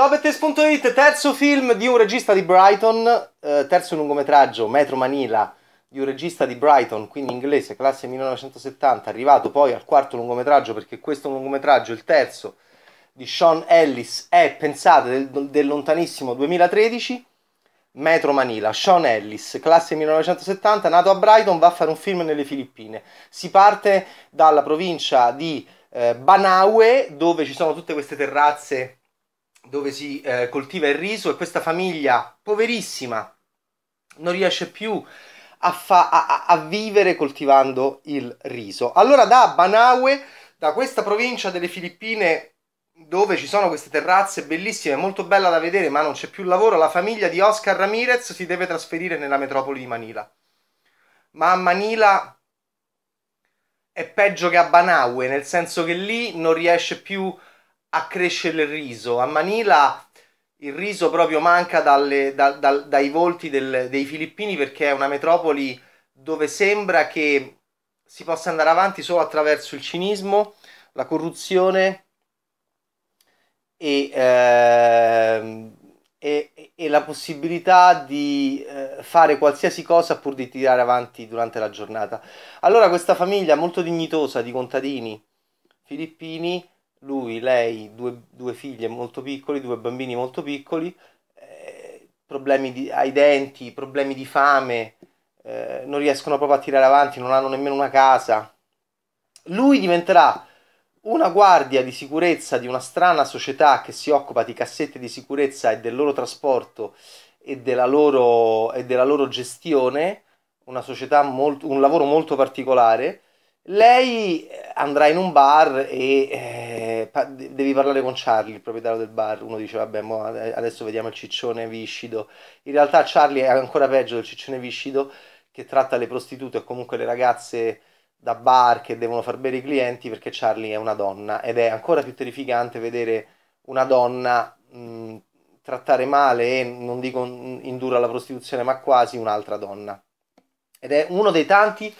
Ciao Bettes.it, terzo film di un regista di Brighton, eh, terzo lungometraggio, Metro Manila, di un regista di Brighton, quindi inglese, classe 1970, arrivato poi al quarto lungometraggio, perché questo lungometraggio, il terzo, di Sean Ellis, è, pensate, del, del lontanissimo 2013, Metro Manila, Sean Ellis, classe 1970, nato a Brighton, va a fare un film nelle Filippine. Si parte dalla provincia di eh, Banaue, dove ci sono tutte queste terrazze dove si eh, coltiva il riso e questa famiglia poverissima non riesce più a, fa- a-, a vivere coltivando il riso. Allora da Banaue, da questa provincia delle Filippine dove ci sono queste terrazze bellissime, molto bella da vedere, ma non c'è più lavoro, la famiglia di Oscar Ramirez si deve trasferire nella metropoli di Manila. Ma a Manila è peggio che a Banaue, nel senso che lì non riesce più a a il riso. A Manila il riso proprio manca dalle, da, da, dai volti del, dei filippini perché è una metropoli dove sembra che si possa andare avanti solo attraverso il cinismo, la corruzione e, eh, e, e la possibilità di eh, fare qualsiasi cosa pur di tirare avanti durante la giornata. Allora questa famiglia molto dignitosa di contadini filippini lui, lei, due, due figlie molto piccoli, due bambini molto piccoli, eh, problemi di, ai denti, problemi di fame, eh, non riescono proprio a tirare avanti, non hanno nemmeno una casa. Lui diventerà una guardia di sicurezza di una strana società che si occupa di cassette di sicurezza e del loro trasporto e della loro, e della loro gestione, molto, un lavoro molto particolare. Lei andrà in un bar e eh, pa- devi parlare con Charlie, il proprietario del bar. Uno dice, vabbè, adesso vediamo il ciccione viscido. In realtà Charlie è ancora peggio del ciccione viscido che tratta le prostitute o comunque le ragazze da bar che devono far bere i clienti perché Charlie è una donna ed è ancora più terrificante vedere una donna mh, trattare male e non dico indurre alla prostituzione ma quasi un'altra donna ed è uno dei tanti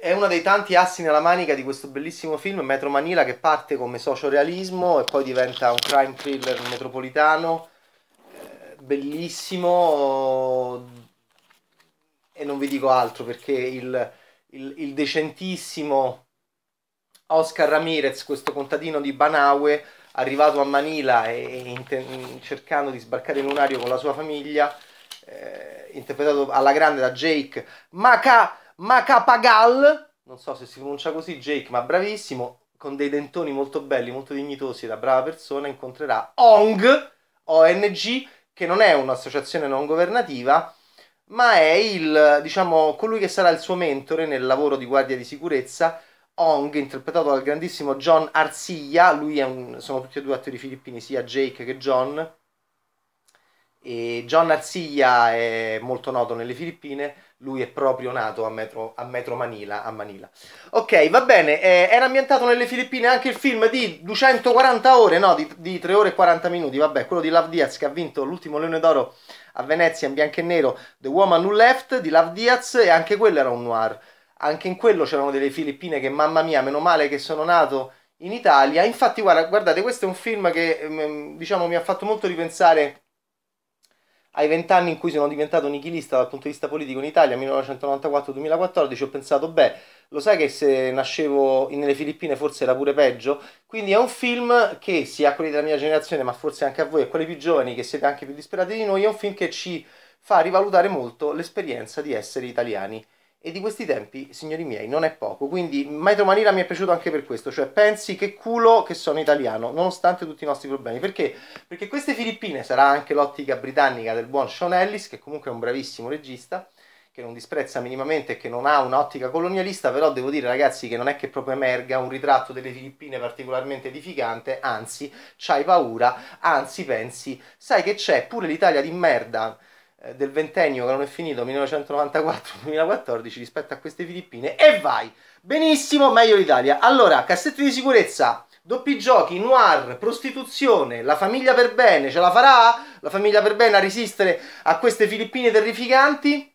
è uno dei tanti assi nella manica di questo bellissimo film Metro Manila che parte come sociorealismo e poi diventa un crime thriller metropolitano eh, bellissimo e non vi dico altro perché il, il, il decentissimo Oscar Ramirez, questo contadino di Banaue, arrivato a Manila e, e cercando di sbarcare in un aereo con la sua famiglia, eh, interpretato alla grande da Jake ma ca... Macapagal, non so se si pronuncia così Jake, ma bravissimo, con dei dentoni molto belli, molto dignitosi, da brava persona, incontrerà ONG, ONG, che non è un'associazione non governativa, ma è il, diciamo, colui che sarà il suo mentore nel lavoro di guardia di sicurezza, Ong, interpretato dal grandissimo John Arsiglia, lui è un, sono tutti e due attori filippini, sia Jake che John, e John Arsiglia è molto noto nelle Filippine, lui è proprio nato a Metro, a Metro Manila, a Manila. Ok, va bene, eh, era ambientato nelle Filippine anche il film di 240 ore, no, di, di 3 ore e 40 minuti, vabbè, quello di Love Diaz che ha vinto l'ultimo Leone d'Oro a Venezia in bianco e nero, The Woman Who Left di Love Diaz e anche quello era un noir. Anche in quello c'erano delle Filippine che, mamma mia, meno male che sono nato in Italia. Infatti, guarda, guardate, questo è un film che ehm, diciamo mi ha fatto molto ripensare ai vent'anni in cui sono diventato nichilista dal punto di vista politico in Italia, 1994-2014, ho pensato, beh, lo sai che se nascevo nelle Filippine forse era pure peggio? Quindi è un film che, sia a quelli della mia generazione, ma forse anche a voi, a quelli più giovani, che siete anche più disperati di noi, è un film che ci fa rivalutare molto l'esperienza di essere italiani e di questi tempi, signori miei, non è poco. Quindi Metro Manila mi è piaciuto anche per questo, cioè pensi che culo che sono italiano, nonostante tutti i nostri problemi. Perché? Perché queste Filippine sarà anche l'ottica britannica del buon Sean Ellis, che comunque è un bravissimo regista, che non disprezza minimamente e che non ha un'ottica colonialista, però devo dire ragazzi che non è che proprio emerga un ritratto delle Filippine particolarmente edificante, anzi, c'hai paura, anzi pensi, sai che c'è pure l'Italia di merda eh, del ventennio che non è finito 1994-2014 rispetto a queste Filippine e vai benissimo meglio l'Italia allora cassetti di sicurezza doppi giochi noir prostituzione la famiglia per bene ce la farà la famiglia per bene a resistere a queste Filippine terrificanti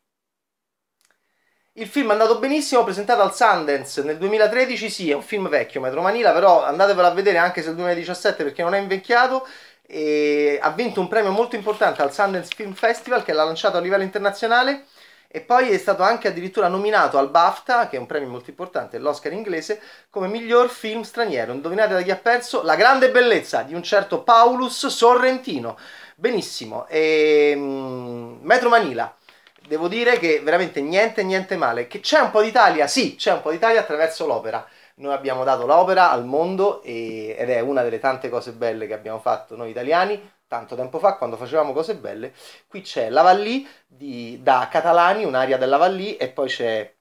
il film è andato benissimo, presentato al Sundance nel 2013, sì, è un film vecchio, Metro Manila, però andatevelo a vedere anche se è il 2017 perché non è invecchiato e ha vinto un premio molto importante al Sundance Film Festival che l'ha lanciato a livello internazionale e poi è stato anche addirittura nominato al BAFTA, che è un premio molto importante, l'Oscar inglese, come miglior film straniero. Indovinate da chi ha perso? La grande bellezza di un certo Paulus Sorrentino. Benissimo, e, ehm, Metro Manila. Devo dire che veramente niente, niente male. Che c'è un po' d'Italia? Sì, c'è un po' d'Italia attraverso l'opera. Noi abbiamo dato l'opera al mondo e, ed è una delle tante cose belle che abbiamo fatto noi italiani tanto tempo fa quando facevamo cose belle. Qui c'è la Vallì di, da Catalani, un'aria della Vallì e poi c'è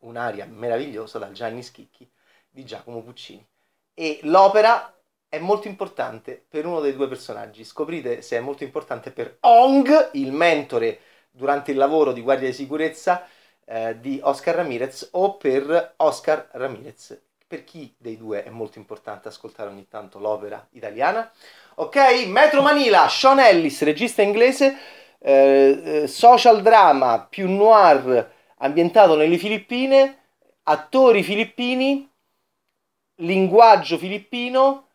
un'aria meravigliosa dal Gianni Schicchi di Giacomo Puccini. E l'opera è molto importante per uno dei due personaggi. Scoprite se è molto importante per Ong, il mentore durante il lavoro di guardia di sicurezza eh, di Oscar Ramirez o per Oscar Ramirez. Per chi dei due è molto importante ascoltare ogni tanto l'opera italiana. Ok, Metro Manila, Sean Ellis, regista inglese, eh, eh, social drama più noir ambientato nelle Filippine, attori filippini, linguaggio filippino,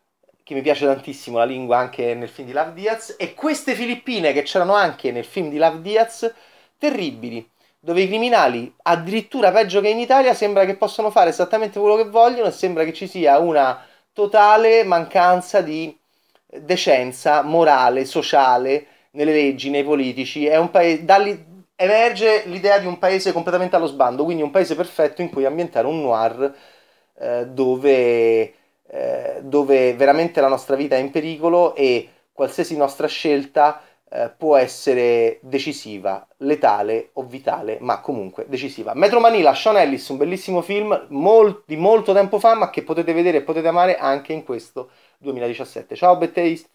che mi piace tantissimo la lingua anche nel film di Love Diaz, e queste Filippine che c'erano anche nel film di Love Diaz, terribili dove i criminali, addirittura peggio che in Italia, sembra che possano fare esattamente quello che vogliono e sembra che ci sia una totale mancanza di decenza morale, sociale, nelle leggi, nei politici. È un paese, emerge l'idea di un paese completamente allo sbando, quindi un paese perfetto in cui ambientare un noir eh, dove, eh, dove veramente la nostra vita è in pericolo e qualsiasi nostra scelta eh, può essere decisiva, letale o vitale, ma comunque decisiva. Metro Manila, Sean Ellis, un bellissimo film molt, di molto tempo fa, ma che potete vedere e potete amare anche in questo 2017. Ciao, Bethesda!